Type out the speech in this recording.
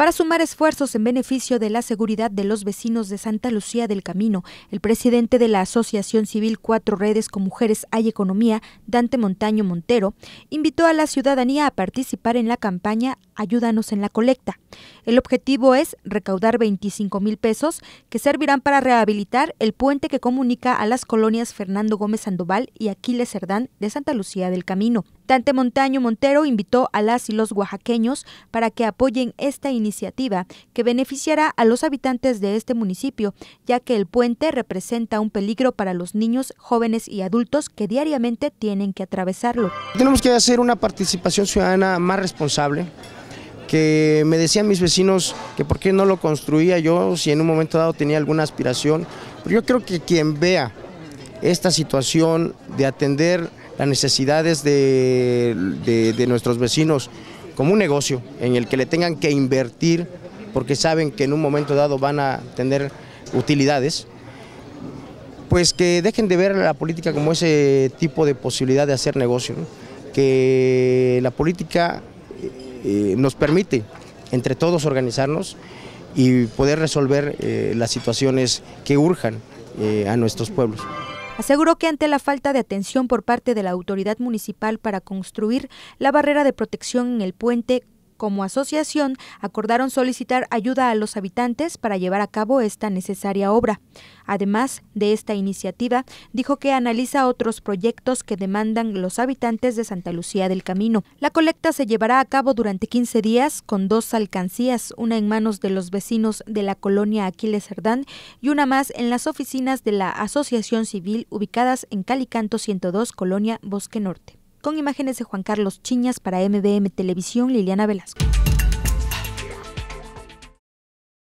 Para sumar esfuerzos en beneficio de la seguridad de los vecinos de Santa Lucía del Camino, el presidente de la Asociación Civil Cuatro Redes con Mujeres Hay Economía, Dante Montaño Montero, invitó a la ciudadanía a participar en la campaña Ayúdanos en la colecta. El objetivo es recaudar 25 mil pesos que servirán para rehabilitar el puente que comunica a las colonias Fernando Gómez Sandoval y Aquiles Cerdán de Santa Lucía del Camino. Dante Montaño Montero invitó a las y los oaxaqueños para que apoyen esta iniciativa que beneficiará a los habitantes de este municipio, ya que el puente representa un peligro para los niños, jóvenes y adultos que diariamente tienen que atravesarlo. Tenemos que hacer una participación ciudadana más responsable que me decían mis vecinos que por qué no lo construía yo, si en un momento dado tenía alguna aspiración. Pero yo creo que quien vea esta situación de atender las necesidades de, nuestros vecinos como un negocio en el que le tengan que invertir porque saben que en un momento dado van a tener utilidades, pues que dejen de ver la política como ese tipo de posibilidad de hacer negocio, que la política eh, nos permite entre todos organizarnos y poder resolver eh, las situaciones que urjan eh, a nuestros pueblos. Aseguró que ante la falta de atención por parte de la autoridad municipal para construir la barrera de protección en el puente, como asociación, acordaron solicitar ayuda a los habitantes para llevar a cabo esta necesaria obra. Además de esta iniciativa, dijo que analiza otros proyectos que demandan los habitantes de Santa Lucía del Camino. La colecta se llevará a cabo durante 15 días con dos alcancías, una en manos de los vecinos de la colonia Aquiles Serdán y una más en las oficinas de la Asociación Civil ubicadas en Calicanto 102, Colonia Bosque Norte. Con imágenes de Juan Carlos Chiñas para MBM Televisión, Liliana Velasco.